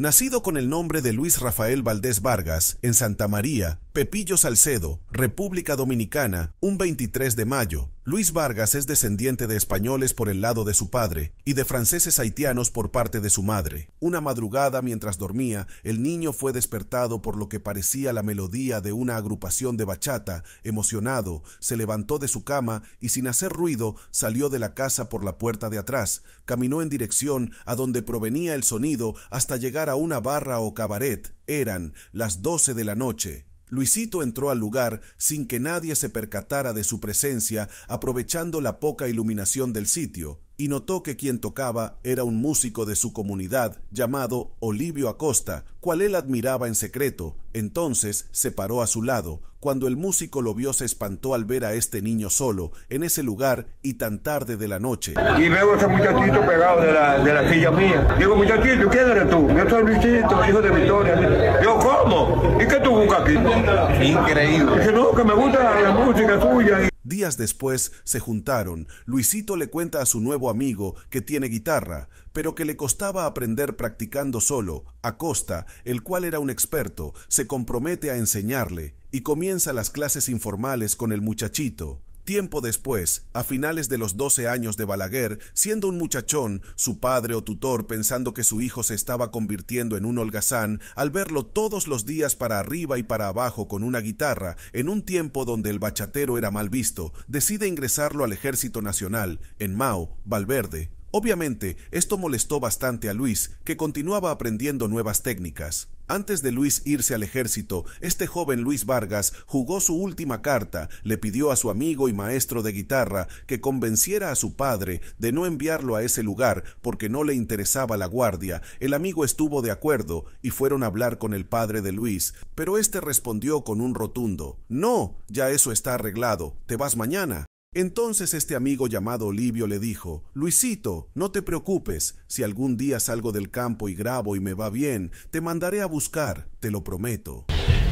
Nacido con el nombre de Luis Rafael Valdés Vargas en Santa María, Pepillo Salcedo, República Dominicana, un 23 de mayo Luis Vargas es descendiente de españoles por el lado de su padre y de franceses haitianos por parte de su madre. Una madrugada mientras dormía, el niño fue despertado por lo que parecía la melodía de una agrupación de bachata. Emocionado, se levantó de su cama y sin hacer ruido salió de la casa por la puerta de atrás. Caminó en dirección a donde provenía el sonido hasta llegar a una barra o cabaret. Eran las doce de la noche. Luisito entró al lugar sin que nadie se percatara de su presencia, aprovechando la poca iluminación del sitio y notó que quien tocaba era un músico de su comunidad llamado Olivio Acosta, cual él admiraba en secreto. Entonces se paró a su lado. Cuando el músico lo vio se espantó al ver a este niño solo, en ese lugar y tan tarde de la noche. Y veo a ese muchachito pegado de la, de la silla mía. Digo, muchachito, ¿quién eres tú? Yo soy Luisito, hijo de Victoria. Yo, ¿cómo? ¿Y qué tú buscas aquí? Increíble. Dice, no, que me gusta la música tuya. Días después se juntaron. Luisito le cuenta a su nuevo amigo que tiene guitarra, pero que le costaba aprender practicando solo. Acosta, el cual era un experto, se compromete a enseñarle y comienza las clases informales con el muchachito. Tiempo después, a finales de los 12 años de Balaguer, siendo un muchachón, su padre o tutor, pensando que su hijo se estaba convirtiendo en un holgazán, al verlo todos los días para arriba y para abajo con una guitarra, en un tiempo donde el bachatero era mal visto, decide ingresarlo al Ejército Nacional, en Mao, Valverde, Obviamente, esto molestó bastante a Luis, que continuaba aprendiendo nuevas técnicas. Antes de Luis irse al ejército, este joven Luis Vargas jugó su última carta, le pidió a su amigo y maestro de guitarra que convenciera a su padre de no enviarlo a ese lugar porque no le interesaba la guardia. El amigo estuvo de acuerdo y fueron a hablar con el padre de Luis, pero este respondió con un rotundo No, ya eso está arreglado, te vas mañana. Entonces este amigo llamado Olivio le dijo, Luisito, no te preocupes, si algún día salgo del campo y grabo y me va bien, te mandaré a buscar, te lo prometo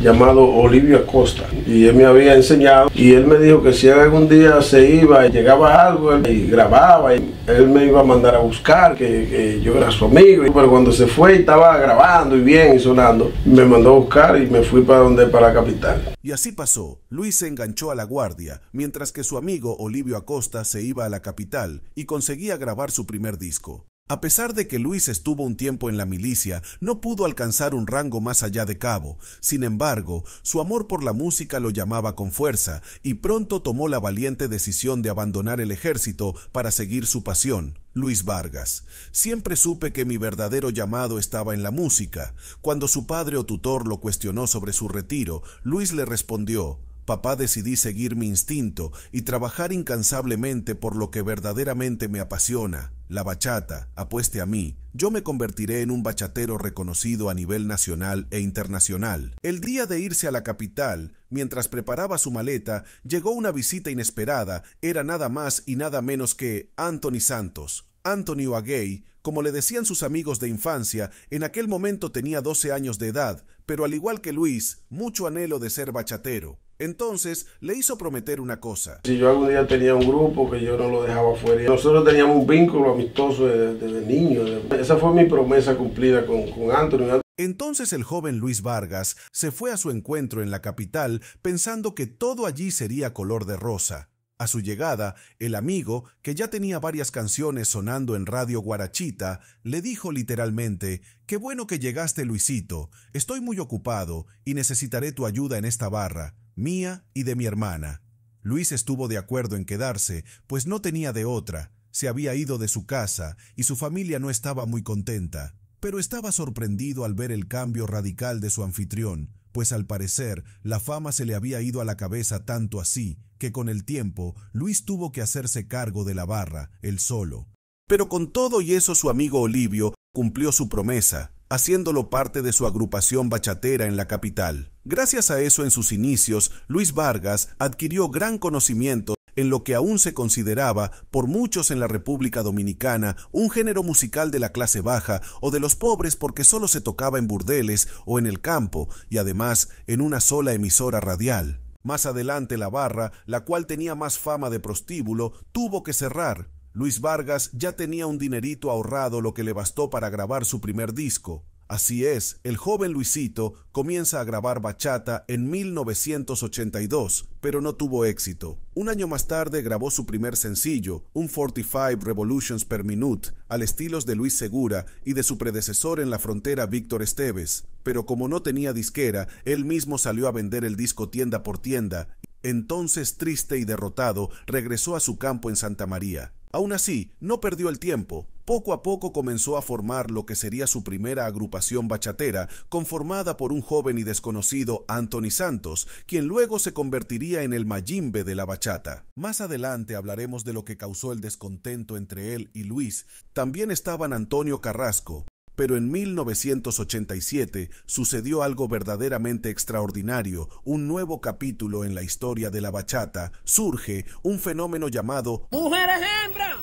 llamado Olivio Acosta y él me había enseñado y él me dijo que si algún día se iba y llegaba algo y grababa y él me iba a mandar a buscar que, yo era su amigo pero cuando se fue estaba grabando y bien y sonando me mandó a buscar y me fui para donde para la capital y así pasó Luis se enganchó a la guardia mientras que su amigo Olivio Acosta se iba a la capital y conseguía grabar su primer disco a pesar de que Luis estuvo un tiempo en la milicia, no pudo alcanzar un rango más allá de cabo. Sin embargo, su amor por la música lo llamaba con fuerza y pronto tomó la valiente decisión de abandonar el ejército para seguir su pasión, Luis Vargas. Siempre supe que mi verdadero llamado estaba en la música. Cuando su padre o tutor lo cuestionó sobre su retiro, Luis le respondió Papá decidí seguir mi instinto y trabajar incansablemente por lo que verdaderamente me apasiona, la bachata, apueste a mí, yo me convertiré en un bachatero reconocido a nivel nacional e internacional. El día de irse a la capital, mientras preparaba su maleta, llegó una visita inesperada, era nada más y nada menos que Anthony Santos, Anthony Wagay, como le decían sus amigos de infancia, en aquel momento tenía 12 años de edad, pero al igual que Luis, mucho anhelo de ser bachatero. Entonces le hizo prometer una cosa. Si yo algún día tenía un grupo que yo no lo dejaba fuera, nosotros teníamos un vínculo amistoso desde, niño. Esa fue mi promesa cumplida con, con Anthony. Entonces el joven Luis Vargas se fue a su encuentro en la capital pensando que todo allí sería color de rosa. A su llegada, el amigo, que ya tenía varias canciones sonando en Radio Guarachita, le dijo literalmente, Qué bueno que llegaste, Luisito, estoy muy ocupado y necesitaré tu ayuda en esta barra mía y de mi hermana. Luis estuvo de acuerdo en quedarse, pues no tenía de otra, se había ido de su casa y su familia no estaba muy contenta, pero estaba sorprendido al ver el cambio radical de su anfitrión, pues al parecer la fama se le había ido a la cabeza tanto así que con el tiempo Luis tuvo que hacerse cargo de la barra, él solo. Pero con todo y eso su amigo Olivio cumplió su promesa, haciéndolo parte de su agrupación bachatera en la capital. Gracias a eso, en sus inicios, Luis Vargas adquirió gran conocimiento en lo que aún se consideraba, por muchos en la República Dominicana, un género musical de la clase baja o de los pobres porque solo se tocaba en burdeles o en el campo, y además en una sola emisora radial. Más adelante la barra, la cual tenía más fama de prostíbulo, tuvo que cerrar, Luis Vargas ya tenía un dinerito ahorrado lo que le bastó para grabar su primer disco. Así es, el joven Luisito comienza a grabar bachata en 1982, pero no tuvo éxito. Un año más tarde grabó su primer sencillo, un 45 Revolutions per Minute, al estilo de Luis Segura y de su predecesor en la frontera Víctor Esteves. Pero como no tenía disquera, él mismo salió a vender el disco tienda por tienda. Entonces, triste y derrotado, regresó a su campo en Santa María. Aún así, no perdió el tiempo. Poco a poco comenzó a formar lo que sería su primera agrupación bachatera, conformada por un joven y desconocido Anthony Santos, quien luego se convertiría en el Mayimbe de la bachata. Más adelante hablaremos de lo que causó el descontento entre él y Luis. También estaban Antonio Carrasco, pero en 1987 sucedió algo verdaderamente extraordinario, un nuevo capítulo en la historia de la bachata, surge un fenómeno llamado Mujeres Hembra.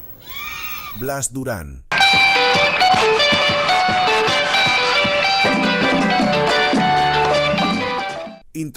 Blas Durán.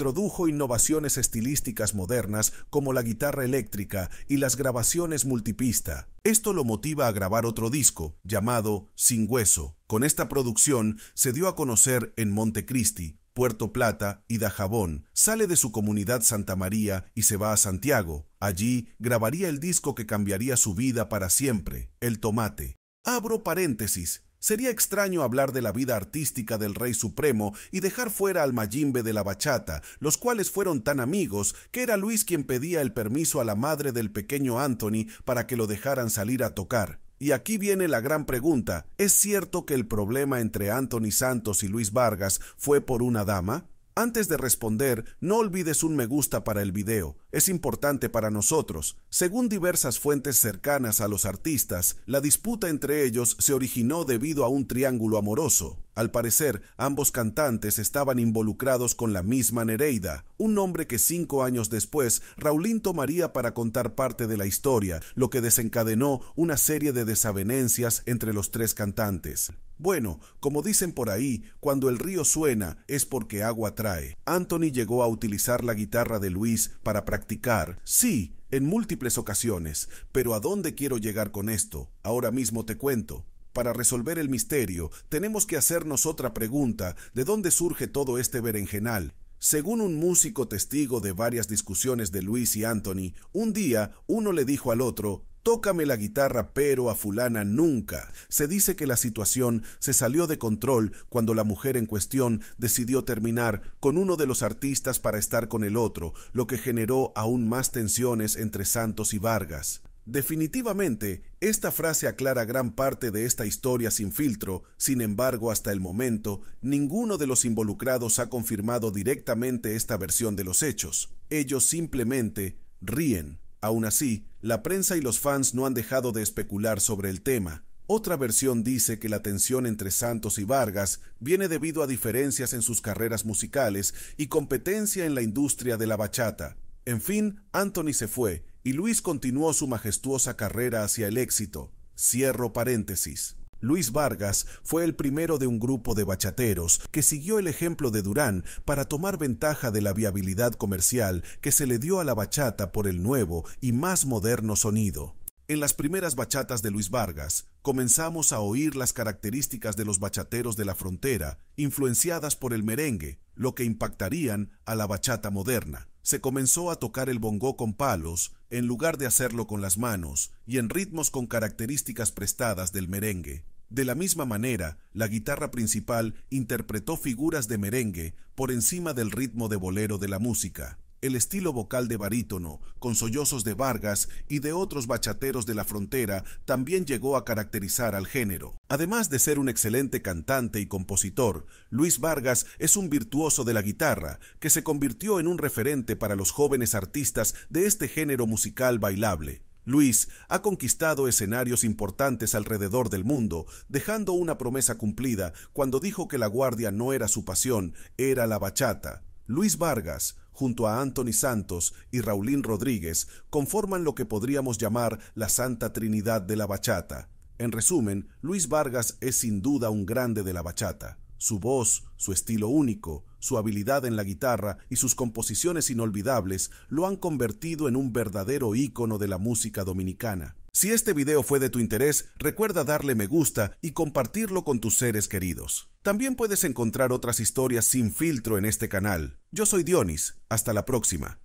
introdujo innovaciones estilísticas modernas como la guitarra eléctrica y las grabaciones multipista. Esto lo motiva a grabar otro disco, llamado Sin Hueso. Con esta producción se dio a conocer en Montecristi, Puerto Plata y Dajabón. Sale de su comunidad Santa María y se va a Santiago. Allí grabaría el disco que cambiaría su vida para siempre, El Tomate. Abro paréntesis. Sería extraño hablar de la vida artística del Rey Supremo y dejar fuera al Mayimbe de la bachata, los cuales fueron tan amigos que era Luis quien pedía el permiso a la madre del pequeño Anthony para que lo dejaran salir a tocar. Y aquí viene la gran pregunta, ¿es cierto que el problema entre Anthony Santos y Luis Vargas fue por una dama? Antes de responder, no olvides un me gusta para el video, es importante para nosotros. Según diversas fuentes cercanas a los artistas, la disputa entre ellos se originó debido a un triángulo amoroso. Al parecer, ambos cantantes estaban involucrados con la misma Nereida, un nombre que cinco años después Raulín tomaría para contar parte de la historia, lo que desencadenó una serie de desavenencias entre los tres cantantes. Bueno, como dicen por ahí, cuando el río suena es porque agua trae. Anthony llegó a utilizar la guitarra de Luis para practicar. Sí, en múltiples ocasiones, pero ¿a dónde quiero llegar con esto? Ahora mismo te cuento. Para resolver el misterio, tenemos que hacernos otra pregunta, ¿de dónde surge todo este berenjenal? Según un músico testigo de varias discusiones de Luis y Anthony, un día uno le dijo al otro, Tócame la guitarra, pero a fulana nunca. Se dice que la situación se salió de control cuando la mujer en cuestión decidió terminar con uno de los artistas para estar con el otro, lo que generó aún más tensiones entre Santos y Vargas. Definitivamente, esta frase aclara gran parte de esta historia sin filtro, sin embargo, hasta el momento, ninguno de los involucrados ha confirmado directamente esta versión de los hechos. Ellos simplemente ríen. Aún así, la prensa y los fans no han dejado de especular sobre el tema. Otra versión dice que la tensión entre Santos y Vargas viene debido a diferencias en sus carreras musicales y competencia en la industria de la bachata. En fin, Anthony se fue y Luis continuó su majestuosa carrera hacia el éxito. Cierro paréntesis. Luis Vargas fue el primero de un grupo de bachateros que siguió el ejemplo de Durán para tomar ventaja de la viabilidad comercial que se le dio a la bachata por el nuevo y más moderno sonido. En las primeras bachatas de Luis Vargas, comenzamos a oír las características de los bachateros de la frontera, influenciadas por el merengue, lo que impactarían a la bachata moderna. Se comenzó a tocar el bongó con palos, en lugar de hacerlo con las manos, y en ritmos con características prestadas del merengue. De la misma manera, la guitarra principal interpretó figuras de merengue por encima del ritmo de bolero de la música. El estilo vocal de barítono, con sollozos de Vargas y de otros bachateros de la frontera, también llegó a caracterizar al género. Además de ser un excelente cantante y compositor, Luis Vargas es un virtuoso de la guitarra, que se convirtió en un referente para los jóvenes artistas de este género musical bailable. Luis ha conquistado escenarios importantes alrededor del mundo, dejando una promesa cumplida cuando dijo que la guardia no era su pasión, era la bachata. Luis Vargas, junto a Anthony Santos y Raulín Rodríguez, conforman lo que podríamos llamar la Santa Trinidad de la Bachata. En resumen, Luis Vargas es sin duda un grande de la bachata. Su voz, su estilo único, su habilidad en la guitarra y sus composiciones inolvidables lo han convertido en un verdadero ícono de la música dominicana. Si este video fue de tu interés, recuerda darle me gusta y compartirlo con tus seres queridos. También puedes encontrar otras historias sin filtro en este canal. Yo soy Dionis, hasta la próxima.